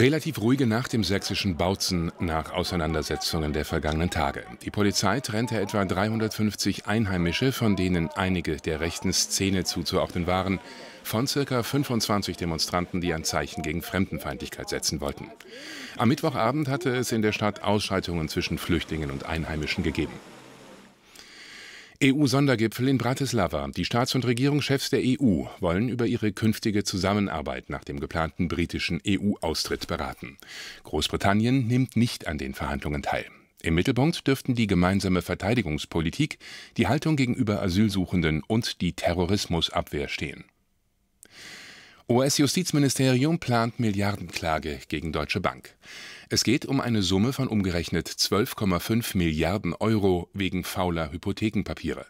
Relativ ruhige Nacht im sächsischen Bautzen nach Auseinandersetzungen der vergangenen Tage. Die Polizei trennte etwa 350 Einheimische, von denen einige der rechten Szene zuzuordnen waren, von ca. 25 Demonstranten, die ein Zeichen gegen Fremdenfeindlichkeit setzen wollten. Am Mittwochabend hatte es in der Stadt Ausschreitungen zwischen Flüchtlingen und Einheimischen gegeben. EU-Sondergipfel in Bratislava. Die Staats- und Regierungschefs der EU wollen über ihre künftige Zusammenarbeit nach dem geplanten britischen EU-Austritt beraten. Großbritannien nimmt nicht an den Verhandlungen teil. Im Mittelpunkt dürften die gemeinsame Verteidigungspolitik, die Haltung gegenüber Asylsuchenden und die Terrorismusabwehr stehen. US-Justizministerium plant Milliardenklage gegen Deutsche Bank. Es geht um eine Summe von umgerechnet 12,5 Milliarden Euro wegen fauler Hypothekenpapiere.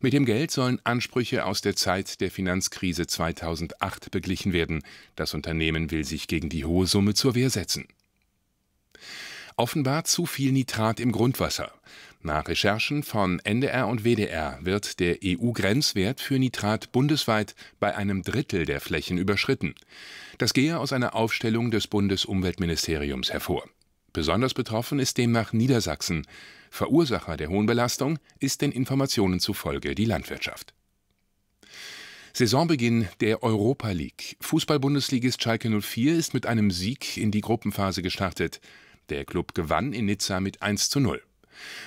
Mit dem Geld sollen Ansprüche aus der Zeit der Finanzkrise 2008 beglichen werden. Das Unternehmen will sich gegen die hohe Summe zur Wehr setzen offenbar zu viel Nitrat im Grundwasser. Nach Recherchen von NDR und WDR wird der EU-Grenzwert für Nitrat bundesweit bei einem Drittel der Flächen überschritten. Das gehe aus einer Aufstellung des Bundesumweltministeriums hervor. Besonders betroffen ist demnach Niedersachsen. Verursacher der hohen Belastung ist den Informationen zufolge die Landwirtschaft. Saisonbeginn der Europa League. Fußball-Bundesligist Schalke 04 ist mit einem Sieg in die Gruppenphase gestartet. Der Club gewann in Nizza mit 1 zu 0.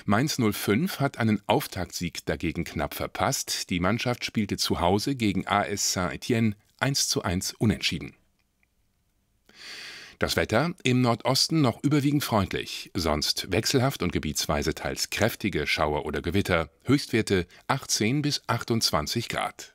Mainz 05 hat einen Auftaktsieg dagegen knapp verpasst. Die Mannschaft spielte zu Hause gegen AS Saint-Étienne 1:1 unentschieden. Das Wetter im Nordosten noch überwiegend freundlich, sonst wechselhaft und gebietsweise teils kräftige Schauer oder Gewitter, Höchstwerte 18 bis 28 Grad.